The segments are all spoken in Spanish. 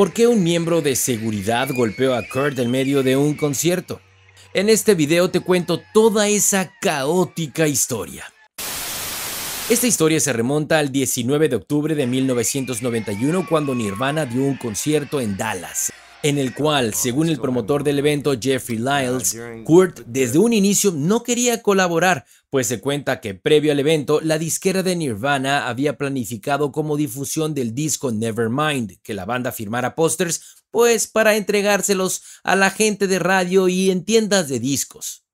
¿Por qué un miembro de seguridad golpeó a Kurt en medio de un concierto? En este video te cuento toda esa caótica historia. Esta historia se remonta al 19 de octubre de 1991 cuando Nirvana dio un concierto en Dallas en el cual, según el promotor del evento Jeffrey Lyles, Kurt desde un inicio no quería colaborar, pues se cuenta que previo al evento, la disquera de Nirvana había planificado como difusión del disco Nevermind, que la banda firmara pósters, pues para entregárselos a la gente de radio y en tiendas de discos.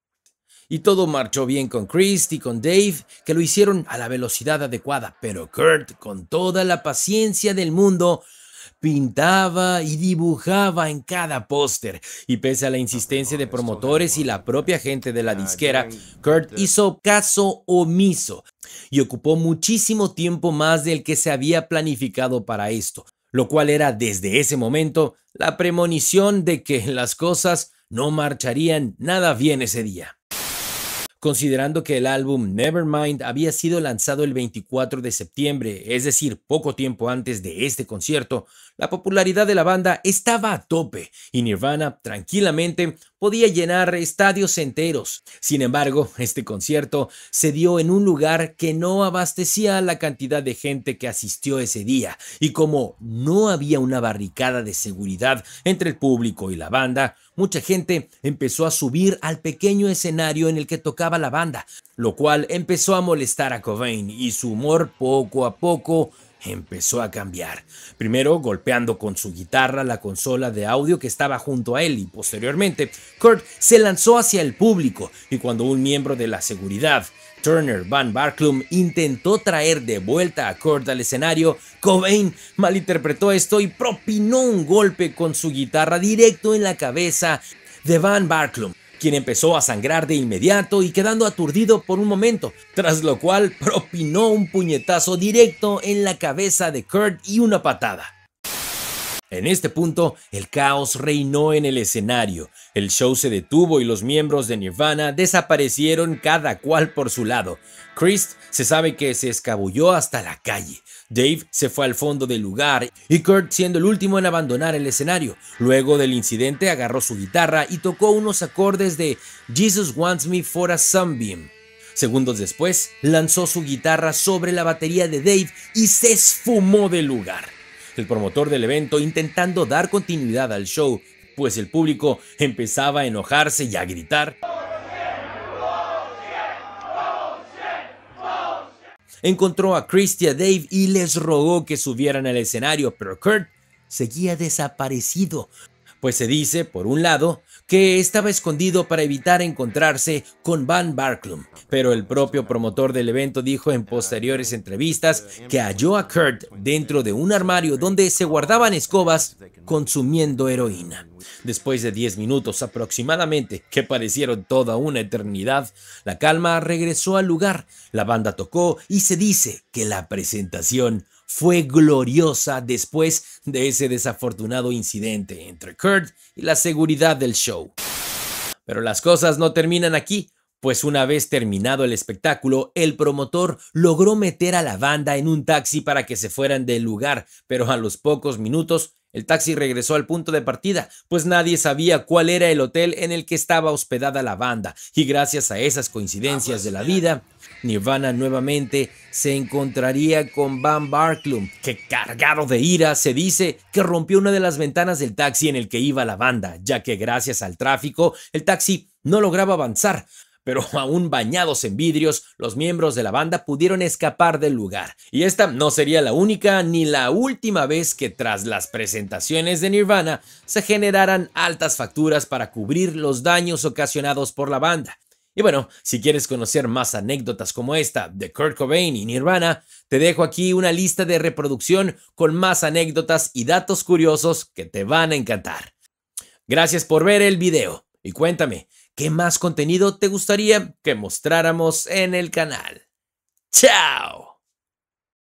Y todo marchó bien con Chris y con Dave, que lo hicieron a la velocidad adecuada, pero Kurt, con toda la paciencia del mundo, pintaba y dibujaba en cada póster. Y pese a la insistencia de promotores y la propia gente de la disquera, Kurt hizo caso omiso y ocupó muchísimo tiempo más del que se había planificado para esto, lo cual era desde ese momento la premonición de que las cosas no marcharían nada bien ese día considerando que el álbum Nevermind había sido lanzado el 24 de septiembre, es decir, poco tiempo antes de este concierto, la popularidad de la banda estaba a tope y Nirvana tranquilamente podía llenar estadios enteros. Sin embargo, este concierto se dio en un lugar que no abastecía la cantidad de gente que asistió ese día, y como no había una barricada de seguridad entre el público y la banda, mucha gente empezó a subir al pequeño escenario en el que tocaba la banda, lo cual empezó a molestar a Cobain y su humor poco a poco empezó a cambiar. Primero golpeando con su guitarra la consola de audio que estaba junto a él y posteriormente Kurt se lanzó hacia el público y cuando un miembro de la seguridad, Turner Van Barklum, intentó traer de vuelta a Kurt al escenario, Cobain malinterpretó esto y propinó un golpe con su guitarra directo en la cabeza de Van Barklum quien empezó a sangrar de inmediato y quedando aturdido por un momento, tras lo cual propinó un puñetazo directo en la cabeza de Kurt y una patada. En este punto, el caos reinó en el escenario. El show se detuvo y los miembros de Nirvana desaparecieron cada cual por su lado. Chris se sabe que se escabulló hasta la calle. Dave se fue al fondo del lugar y Kurt siendo el último en abandonar el escenario. Luego del incidente agarró su guitarra y tocó unos acordes de Jesus Wants Me for a Sunbeam. Segundos después, lanzó su guitarra sobre la batería de Dave y se esfumó del lugar. El promotor del evento intentando dar continuidad al show, pues el público empezaba a enojarse y a gritar. encontró a Christy Dave y les rogó que subieran al escenario, pero Kurt seguía desaparecido pues se dice, por un lado, que estaba escondido para evitar encontrarse con Van Barklum, pero el propio promotor del evento dijo en posteriores entrevistas que halló a Kurt dentro de un armario donde se guardaban escobas consumiendo heroína. Después de 10 minutos aproximadamente, que parecieron toda una eternidad, la calma regresó al lugar, la banda tocó y se dice que la presentación fue gloriosa después de ese desafortunado incidente entre Kurt y la seguridad del show. Pero las cosas no terminan aquí, pues una vez terminado el espectáculo, el promotor logró meter a la banda en un taxi para que se fueran del lugar, pero a los pocos minutos el taxi regresó al punto de partida, pues nadie sabía cuál era el hotel en el que estaba hospedada la banda, y gracias a esas coincidencias de la vida, Nirvana nuevamente se encontraría con Van Barklum, que cargado de ira se dice que rompió una de las ventanas del taxi en el que iba la banda, ya que gracias al tráfico el taxi no lograba avanzar, pero aún bañados en vidrios, los miembros de la banda pudieron escapar del lugar. Y esta no sería la única ni la última vez que tras las presentaciones de Nirvana se generaran altas facturas para cubrir los daños ocasionados por la banda. Y bueno, si quieres conocer más anécdotas como esta de Kurt Cobain y Nirvana, te dejo aquí una lista de reproducción con más anécdotas y datos curiosos que te van a encantar. Gracias por ver el video y cuéntame, qué más contenido te gustaría que mostráramos en el canal. ¡Chao!